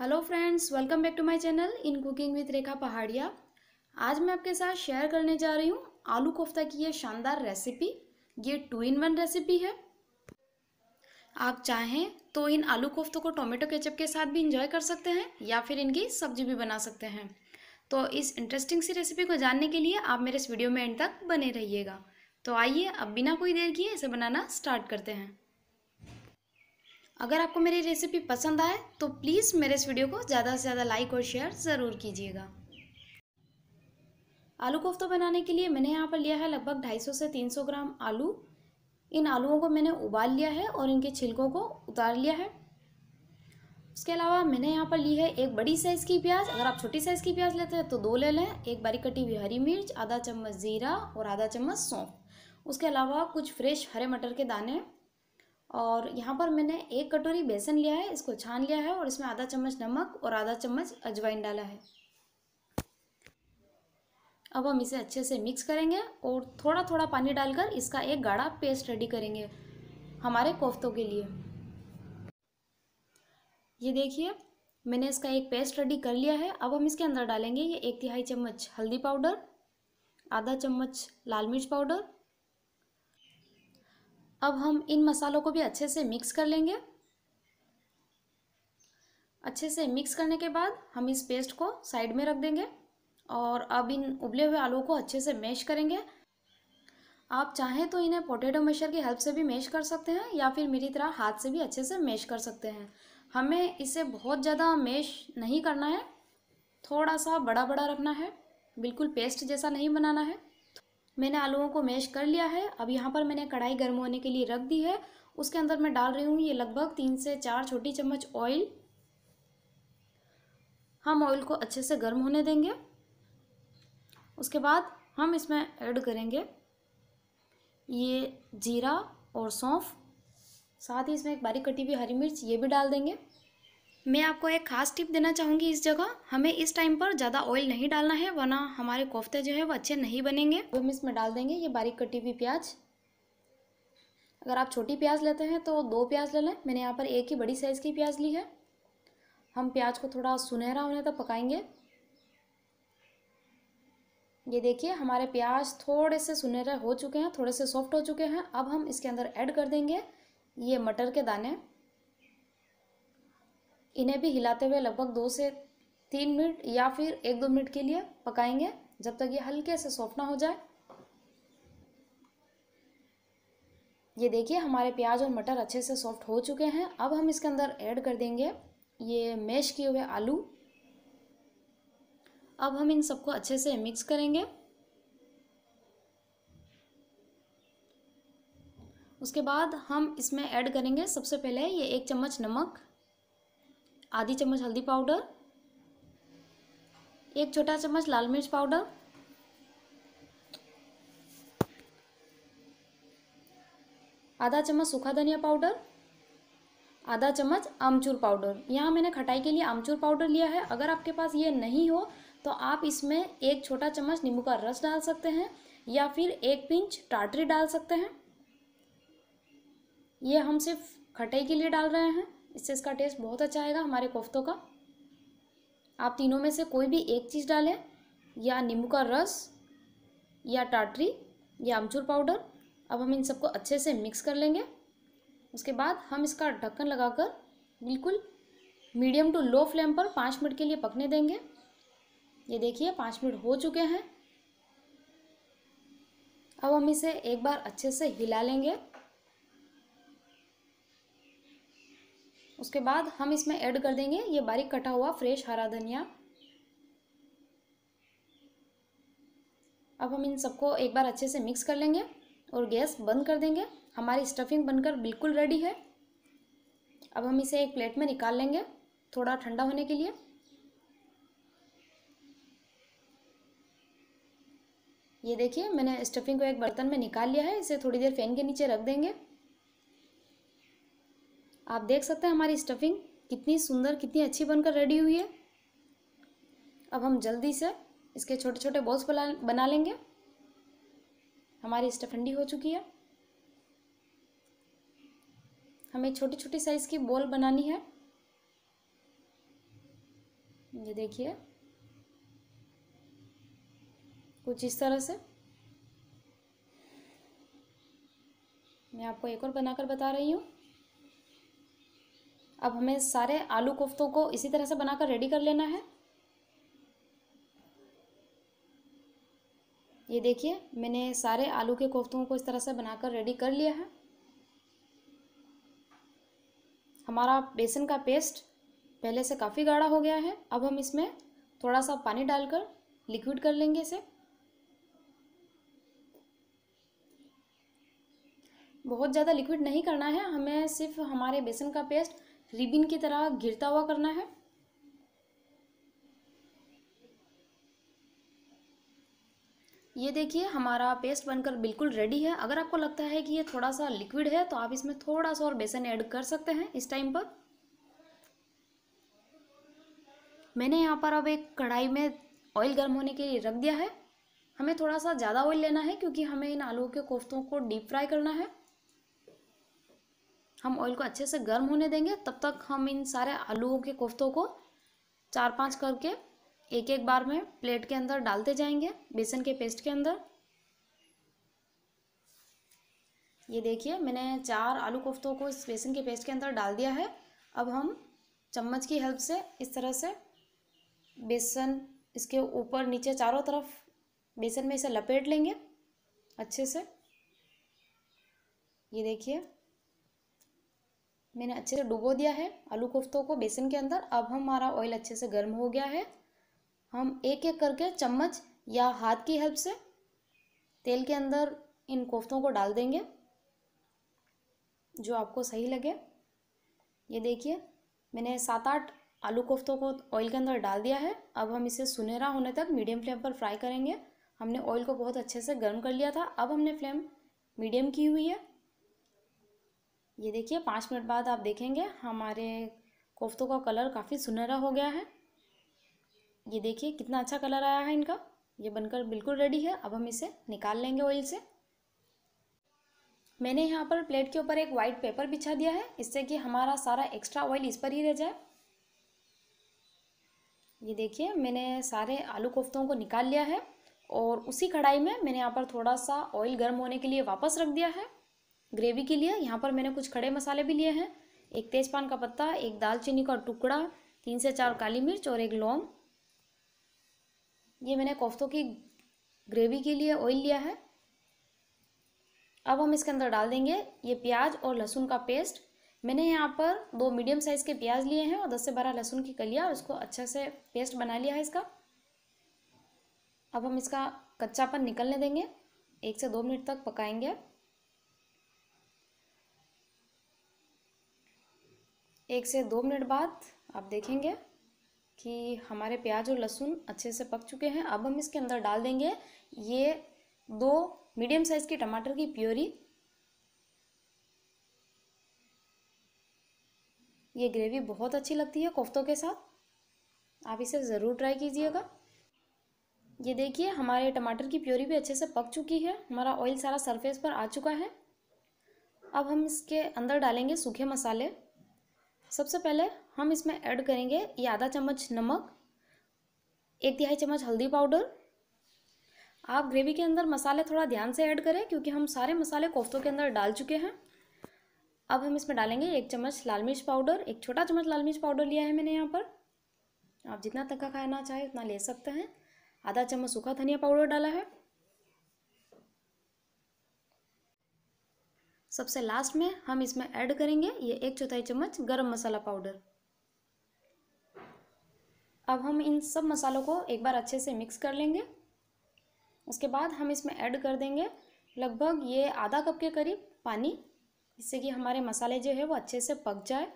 hello friends welcome back to my channel in cooking with Rekha Pahadiya आज मैं आपके साथ शेयर करने जा रही हूँ आलू कोफ्ता की ये शानदार रेसिपी ये टू इन वन रेसिपी है आप चाहें तो इन आलू कोफ्तों को टोमेटो केचप के साथ भी इंजॉय कर सकते हैं या फिर इनकी सब्जी भी बना सकते हैं तो इस इंटरेस्टिंग सी रेसिपी को जानने के लिए आप मेरे इस वीडियो में एंड तक बने रहिएगा तो आइए अब बिना कोई देर किए इसे बनाना स्टार्ट करते हैं अगर आपको मेरी रेसिपी पसंद आए तो प्लीज़ मेरे इस वीडियो को ज़्यादा से ज़्यादा लाइक और शेयर ज़रूर कीजिएगा आलू कोफ्ता बनाने के लिए मैंने यहाँ पर लिया है लगभग 250 से 300 ग्राम आलू इन आलूओं को मैंने उबाल लिया है और इनके छिलकों को उतार लिया है उसके अलावा मैंने यहाँ पर ली है एक बड़ी साइज़ की प्याज अगर आप छोटी साइज़ की प्याज लेते हैं तो दो ले लें एक बारीक कटी हुई हरी मिर्च आधा चम्मच ज़ीरा और आधा चम्मच सौंफ उसके अलावा कुछ फ्रेश हरे मटर के दाने और यहाँ पर मैंने एक कटोरी बेसन लिया है इसको छान लिया है और इसमें आधा चम्मच नमक और आधा चम्मच अजवाइन डाला है अब हम इसे अच्छे से मिक्स करेंगे और थोड़ा थोड़ा पानी डालकर इसका एक गाढ़ा पेस्ट रेडी करेंगे हमारे कोफ्तों के लिए ये देखिए मैंने इसका एक पेस्ट रेडी कर लिया है अब हम इसके अंदर डालेंगे ये एक तिहाई चम्मच हल्दी पाउडर आधा चम्मच लाल मिर्च पाउडर अब हम इन मसालों को भी अच्छे से मिक्स कर लेंगे अच्छे से मिक्स करने के बाद हम इस पेस्ट को साइड में रख देंगे और अब इन उबले हुए आलू को अच्छे से मैश करेंगे आप चाहें तो इन्हें पोटैटो मशर की हेल्प से भी मैश कर सकते हैं या फिर मेरी तरह हाथ से भी अच्छे से मैश कर सकते हैं हमें इसे बहुत ज़्यादा मैश नहीं करना है थोड़ा सा बड़ा बड़ा रखना है बिल्कुल पेस्ट जैसा नहीं बनाना है मैंने आलूओं को मैश कर लिया है अब यहाँ पर मैंने कढ़ाई गर्म होने के लिए रख दी है उसके अंदर मैं डाल रही हूँ ये लगभग तीन से चार छोटी चम्मच ऑयल हम ऑयल को अच्छे से गर्म होने देंगे उसके बाद हम इसमें ऐड करेंगे ये जीरा और सौंफ साथ ही इसमें एक बारीक कटी हुई हरी मिर्च ये भी डाल देंगे मैं आपको एक खास टिप देना चाहूँगी इस जगह हमें इस टाइम पर ज़्यादा ऑयल नहीं डालना है वरना हमारे कोफ्ते जो है वो अच्छे नहीं बनेंगे वो हम इसमें डाल देंगे ये बारीक कटी हुई प्याज अगर आप छोटी प्याज लेते हैं तो दो प्याज ले लें मैंने यहाँ पर एक ही बड़ी साइज़ की प्याज ली है हम प्याज को थोड़ा सुनहरा होने तक पकाएंगे ये देखिए हमारे प्याज थोड़े से सुनहरे हो चुके हैं थोड़े से सॉफ्ट हो चुके हैं अब हम इसके अंदर ऐड कर देंगे ये मटर के दाने इन्हें भी हिलाते हुए लगभग दो से तीन मिनट या फिर एक दो मिनट के लिए पकाएंगे जब तक ये हल्के से सॉफ्ट ना हो जाए ये देखिए हमारे प्याज और मटर अच्छे से सॉफ्ट हो चुके हैं अब हम इसके अंदर ऐड कर देंगे ये मैश किए हुए आलू अब हम इन सबको अच्छे से मिक्स करेंगे उसके बाद हम इसमें ऐड करेंगे सबसे पहले ये एक चम्मच नमक आधी चम्मच हल्दी पाउडर एक छोटा चम्मच लाल मिर्च पाउडर आधा चम्मच सूखा धनिया पाउडर आधा चम्मच आमचूर पाउडर यहाँ मैंने खटाई के लिए आमचूर पाउडर लिया है अगर आपके पास ये नहीं हो तो आप इसमें एक छोटा चम्मच नींबू का रस डाल सकते हैं या फिर एक पिंच टाटरी डाल सकते हैं ये हम सिर्फ खटाई के लिए डाल रहे हैं इससे इसका टेस्ट बहुत अच्छा आएगा हमारे कोफ्तों का आप तीनों में से कोई भी एक चीज़ डालें या नींबू का रस या टाटरी या अमचूर पाउडर अब हम इन सबको अच्छे से मिक्स कर लेंगे उसके बाद हम इसका ढक्कन लगाकर बिल्कुल मीडियम टू लो फ्लेम पर पाँच मिनट के लिए पकने देंगे ये देखिए पाँच मिनट हो चुके हैं अब हम इसे एक बार अच्छे से हिला लेंगे उसके बाद हम इसमें ऐड कर देंगे ये बारीक कटा हुआ फ्रेश हरा धनिया अब हम इन सबको एक बार अच्छे से मिक्स कर लेंगे और गैस बंद कर देंगे हमारी स्टफिंग बनकर बिल्कुल रेडी है अब हम इसे एक प्लेट में निकाल लेंगे थोड़ा ठंडा होने के लिए ये देखिए मैंने स्टफिंग को एक बर्तन में निकाल लिया है इसे थोड़ी देर फैन के नीचे रख देंगे आप देख सकते हैं हमारी स्टफिंग कितनी सुंदर कितनी अच्छी बनकर रेडी हुई है अब हम जल्दी से इसके छोटे छोटे बॉल्स बना लेंगे हमारी ठंडी हो चुकी है हमें छोटी छोटी साइज़ की बॉल बनानी है ये देखिए कुछ इस तरह से मैं आपको एक और बनाकर बता रही हूँ अब हमें सारे आलू कोफ्तों को इसी तरह से बनाकर रेडी कर लेना है ये देखिए मैंने सारे आलू के कोफ्तों को इस तरह से बनाकर रेडी कर लिया है हमारा बेसन का पेस्ट पहले से काफ़ी गाढ़ा हो गया है अब हम इसमें थोड़ा सा पानी डालकर लिक्विड कर लेंगे इसे बहुत ज़्यादा लिक्विड नहीं करना है हमें सिर्फ हमारे बेसन का पेस्ट रिबिन की तरह गिरता हुआ करना है ये देखिए हमारा पेस्ट बनकर बिल्कुल रेडी है अगर आपको लगता है कि ये थोड़ा सा लिक्विड है तो आप इसमें थोड़ा सा और बेसन ऐड कर सकते हैं इस टाइम पर मैंने यहाँ पर अब एक कढ़ाई में ऑयल गर्म होने के लिए रख दिया है हमें थोड़ा सा ज़्यादा ऑयल लेना है क्योंकि हमें इन आलू के कोफ्तों को डीप फ्राई करना है हम ऑयल को अच्छे से गर्म होने देंगे तब तक हम इन सारे आलूओं के कोफ्तों को चार पांच करके एक एक बार में प्लेट के अंदर डालते जाएंगे बेसन के पेस्ट के अंदर ये देखिए मैंने चार आलू कोफ्तों को इस बेसन के पेस्ट के अंदर डाल दिया है अब हम चम्मच की हेल्प से इस तरह से बेसन इसके ऊपर नीचे चारों तरफ बेसन में इसे लपेट लेंगे अच्छे से ये देखिए मैंने अच्छे से डुबो दिया है आलू कोफ्तों को बेसन के अंदर अब हमारा ऑयल अच्छे से गर्म हो गया है हम एक एक करके चम्मच या हाथ की हेल्प से तेल के अंदर इन कोफ्तों को डाल देंगे जो आपको सही लगे ये देखिए मैंने सात आठ आलू कोफ्तों को ऑयल के अंदर डाल दिया है अब हम इसे सुनहरा होने तक मीडियम फ्लेम पर फ्राई करेंगे हमने ऑयल को बहुत अच्छे से गर्म कर लिया था अब हमने फ्लेम मीडियम की हुई है ये देखिए पाँच मिनट बाद आप देखेंगे हमारे कोफ्तों का कलर काफ़ी सुनहरा हो गया है ये देखिए कितना अच्छा कलर आया है इनका ये बनकर बिल्कुल रेडी है अब हम इसे निकाल लेंगे ऑयल से मैंने यहाँ पर प्लेट के ऊपर एक वाइट पेपर बिछा दिया है इससे कि हमारा सारा एक्स्ट्रा ऑयल इस पर ही रह जाए ये देखिए मैंने सारे आलू कोफ्तों को निकाल लिया है और उसी कढ़ाई में मैंने यहाँ पर थोड़ा सा ऑयल गर्म होने के लिए वापस रख दिया है ग्रेवी के लिए यहाँ पर मैंने कुछ खड़े मसाले भी लिए हैं एक तेज़पान का पत्ता एक दालचीनी का टुकड़ा तीन से चार काली मिर्च और एक लौंग ये मैंने कोफ्तों की ग्रेवी के लिए ऑयल लिया है अब हम इसके अंदर डाल देंगे ये प्याज और लहसुन का पेस्ट मैंने यहाँ पर दो मीडियम साइज़ के प्याज लिए हैं और दस से बारह लहसुन की कलियाँ उसको अच्छे से पेस्ट बना लिया है इसका अब हम इसका कच्चापन निकलने देंगे एक से दो मिनट तक पकाएंगे एक से दो मिनट बाद आप देखेंगे कि हमारे प्याज और लहसुन अच्छे से पक चुके हैं अब हम इसके अंदर डाल देंगे ये दो मीडियम साइज़ की टमाटर की प्योरी ये ग्रेवी बहुत अच्छी लगती है कोफ्तों के साथ आप इसे ज़रूर ट्राई कीजिएगा ये देखिए हमारे टमाटर की प्योरी भी अच्छे से पक चुकी है हमारा ऑयल सारा सरफेस पर आ चुका है अब हम इसके अंदर डालेंगे सूखे मसाले सबसे पहले हम इसमें ऐड करेंगे ये आधा चम्मच नमक एक तिहाई चम्मच हल्दी पाउडर आप ग्रेवी के अंदर मसाले थोड़ा ध्यान से ऐड करें क्योंकि हम सारे मसाले कोफ्तों के अंदर डाल चुके हैं अब हम इसमें डालेंगे एक चम्मच लाल मिर्च पाउडर एक छोटा चम्मच लाल मिर्च पाउडर लिया है मैंने यहाँ पर आप जितना तक का खाना चाहे उतना ले सकते हैं आधा चम्मच सूखा धनिया पाउडर डाला है सबसे लास्ट में हम इसमें ऐड करेंगे ये एक चौथाई चम्मच गरम मसाला पाउडर अब हम इन सब मसालों को एक बार अच्छे से मिक्स कर लेंगे उसके बाद हम इसमें ऐड कर देंगे लगभग ये आधा कप के करीब पानी इससे कि हमारे मसाले जो है वो अच्छे से पक जाए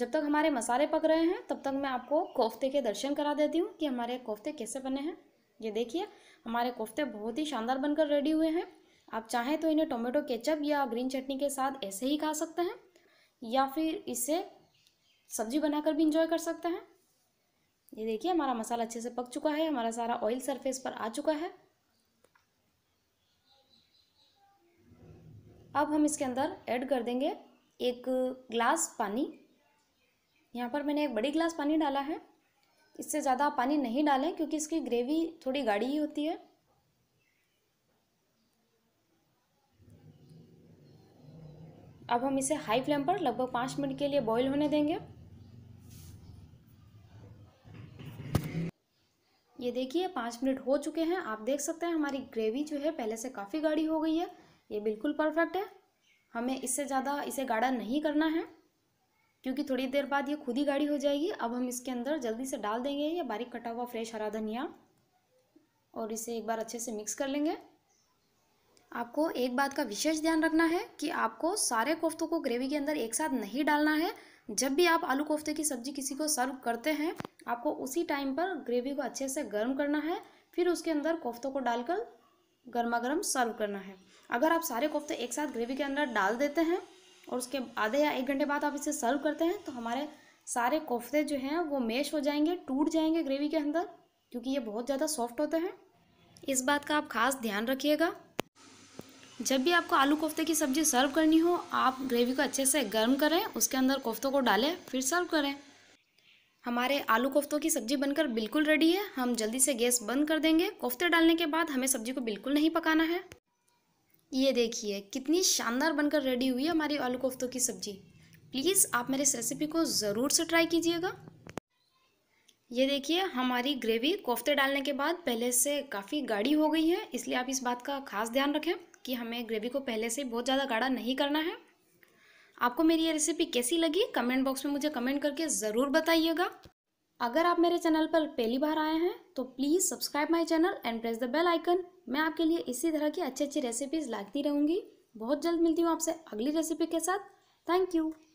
जब तक हमारे मसाले पक रहे हैं तब तक मैं आपको कोफ्ते के दर्शन करा देती हूँ कि हमारे कोफ्ते कैसे बने हैं ये देखिए हमारे कोफ्ते बहुत ही शानदार बनकर रेडी हुए हैं आप चाहें तो इन्हें टोमेटो केचप या ग्रीन चटनी के साथ ऐसे ही खा सकते हैं या फिर इसे सब्जी बनाकर भी इंजॉय कर सकते हैं ये देखिए हमारा मसाला अच्छे से पक चुका है हमारा सारा ऑयल सरफेस पर आ चुका है अब हम इसके अंदर ऐड कर देंगे एक ग्लास पानी यहाँ पर मैंने एक बड़ी ग्लास पानी डाला है इससे ज़्यादा आप पानी नहीं डालें क्योंकि इसकी ग्रेवी थोड़ी गाढ़ी ही होती है अब हम इसे हाई फ्लेम पर लगभग पाँच मिनट के लिए बॉईल होने देंगे ये देखिए पाँच मिनट हो चुके हैं आप देख सकते हैं हमारी ग्रेवी जो है पहले से काफ़ी गाढ़ी हो गई है ये बिल्कुल परफेक्ट है हमें इससे ज़्यादा इसे गाढ़ा नहीं करना है क्योंकि थोड़ी देर बाद ये खुद ही गाढ़ी हो जाएगी अब हम इसके अंदर जल्दी से डाल देंगे ये बारीक कटा हुआ फ्रेश हरा धनिया और इसे एक बार अच्छे से मिक्स कर लेंगे आपको एक बात का विशेष ध्यान रखना है कि आपको सारे कोफ्तों को ग्रेवी के अंदर एक साथ नहीं डालना है जब भी आप आलू कोफ्ते की सब्ज़ी किसी को सर्व करते हैं आपको उसी टाइम पर ग्रेवी को अच्छे से गर्म करना है फिर उसके अंदर कोफ्तों को डालकर गर्मा गर्म सर्व करना है अगर आप सारे कोफ्ते एक साथ ग्रेवी के अंदर डाल देते हैं और उसके आधे या एक घंटे बाद आप इसे सर्व करते हैं तो हमारे सारे कोफ्ते जो हैं वो मेश हो जाएंगे टूट जाएंगे ग्रेवी के अंदर क्योंकि ये बहुत ज़्यादा सॉफ्ट होते हैं इस बात का आप खास ध्यान रखिएगा जब भी आपको आलू कोफ्ते की सब्ज़ी सर्व करनी हो आप ग्रेवी को अच्छे से गर्म करें उसके अंदर कोफ्तों को डालें फिर सर्व करें हमारे आलू कोफ्तों की सब्ज़ी बनकर बिल्कुल रेडी है हम जल्दी से गैस बंद कर देंगे कोफ्ते डालने के बाद हमें सब्ज़ी को बिल्कुल नहीं पकाना है ये देखिए कितनी शानदार बनकर रेडी हुई है हमारी आलू कोफ्तों की सब्ज़ी प्लीज़ आप मेरे इस रेसिपी को ज़रूर से ट्राई कीजिएगा ये देखिए हमारी ग्रेवी कोफ्ते डालने के बाद पहले से काफ़ी गाढ़ी हो गई है इसलिए आप इस बात का खास ध्यान रखें कि हमें ग्रेवी को पहले से बहुत ज़्यादा गाढ़ा नहीं करना है आपको मेरी ये रेसिपी कैसी लगी कमेंट बॉक्स में मुझे कमेंट करके ज़रूर बताइएगा अगर आप मेरे चैनल पर पहली बार आए हैं तो please subscribe my channel and press the bell icon मैं आपके लिए इसी तरह की अच्छी अच्छी रेसिपीज़ लाती रहूँगी बहुत जल्द मिलती हूँ आपसे अगली रेसिपी के साथ थैंक यू